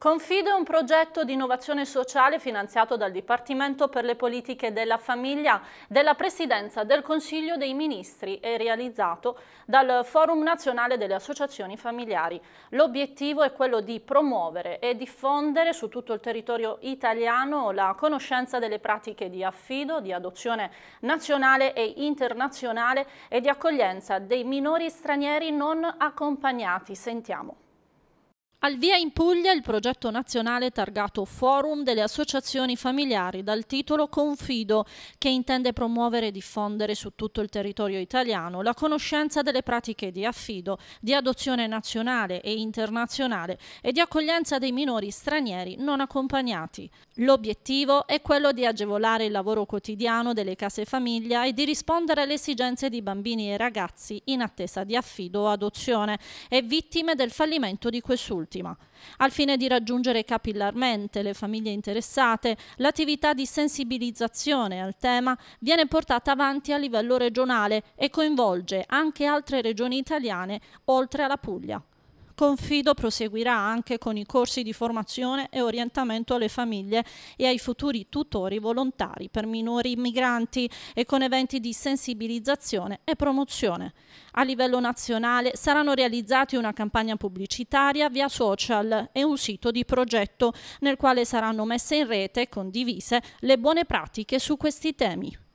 Confido è un progetto di innovazione sociale finanziato dal Dipartimento per le politiche della famiglia della Presidenza del Consiglio dei Ministri e realizzato dal Forum nazionale delle associazioni familiari. L'obiettivo è quello di promuovere e diffondere su tutto il territorio italiano la conoscenza delle pratiche di affido, di adozione nazionale e internazionale e di accoglienza dei minori stranieri non accompagnati. Sentiamo. Al via in Puglia il progetto nazionale targato Forum delle associazioni familiari dal titolo Confido che intende promuovere e diffondere su tutto il territorio italiano la conoscenza delle pratiche di affido, di adozione nazionale e internazionale e di accoglienza dei minori stranieri non accompagnati. L'obiettivo è quello di agevolare il lavoro quotidiano delle case famiglia e di rispondere alle esigenze di bambini e ragazzi in attesa di affido o adozione e vittime del fallimento di quest'ultimo quest'ultima. Al fine di raggiungere capillarmente le famiglie interessate, l'attività di sensibilizzazione al tema viene portata avanti a livello regionale e coinvolge anche altre regioni italiane oltre alla Puglia. Confido proseguirà anche con i corsi di formazione e orientamento alle famiglie e ai futuri tutori volontari per minori migranti e con eventi di sensibilizzazione e promozione. A livello nazionale saranno realizzati una campagna pubblicitaria via social e un sito di progetto nel quale saranno messe in rete e condivise le buone pratiche su questi temi.